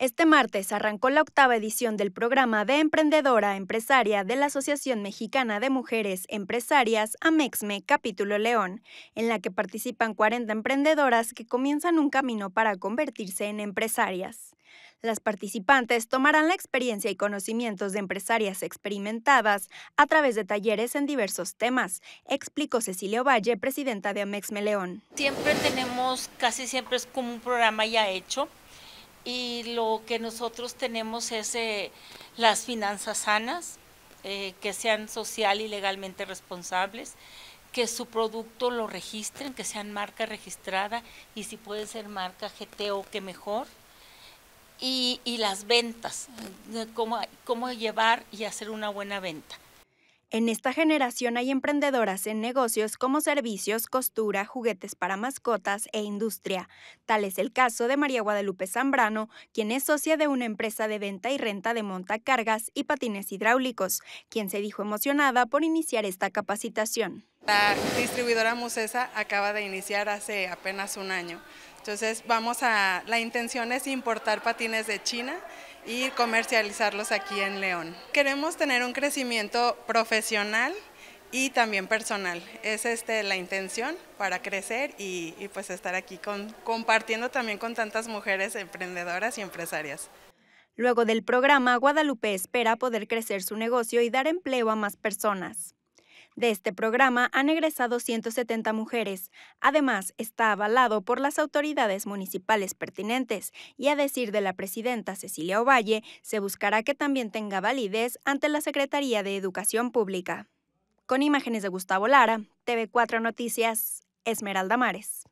Este martes arrancó la octava edición del programa de Emprendedora Empresaria de la Asociación Mexicana de Mujeres Empresarias AMEXME Capítulo León, en la que participan 40 emprendedoras que comienzan un camino para convertirse en empresarias. Las participantes tomarán la experiencia y conocimientos de empresarias experimentadas a través de talleres en diversos temas, explicó Cecilio Valle, presidenta de AMEXME León. Siempre tenemos, casi siempre es como un programa ya hecho y lo que nosotros tenemos es eh, las finanzas sanas, eh, que sean social y legalmente responsables, que su producto lo registren, que sean marca registrada y si puede ser marca GTO, que mejor. Y, y las ventas, cómo llevar y hacer una buena venta. En esta generación hay emprendedoras en negocios como servicios, costura, juguetes para mascotas e industria. Tal es el caso de María Guadalupe Zambrano, quien es socia de una empresa de venta y renta de montacargas y patines hidráulicos, quien se dijo emocionada por iniciar esta capacitación. La distribuidora Musesa acaba de iniciar hace apenas un año. Entonces vamos a, la intención es importar patines de China y comercializarlos aquí en León. Queremos tener un crecimiento profesional y también personal. Es este, la intención para crecer y, pues estar aquí compartiendo también con tantas mujeres emprendedoras y empresarias. Luego del programa, Guadalupe espera poder crecer su negocio y dar empleo a más personas. De este programa han egresado 170 mujeres. Además, está avalado por las autoridades municipales pertinentes y a decir de la presidenta Cecilia Ovalle, se buscará que también tenga validez ante la Secretaría de Educación Pública. Con imágenes de Gustavo Lara, TV4 Noticias, Esmeralda Mares.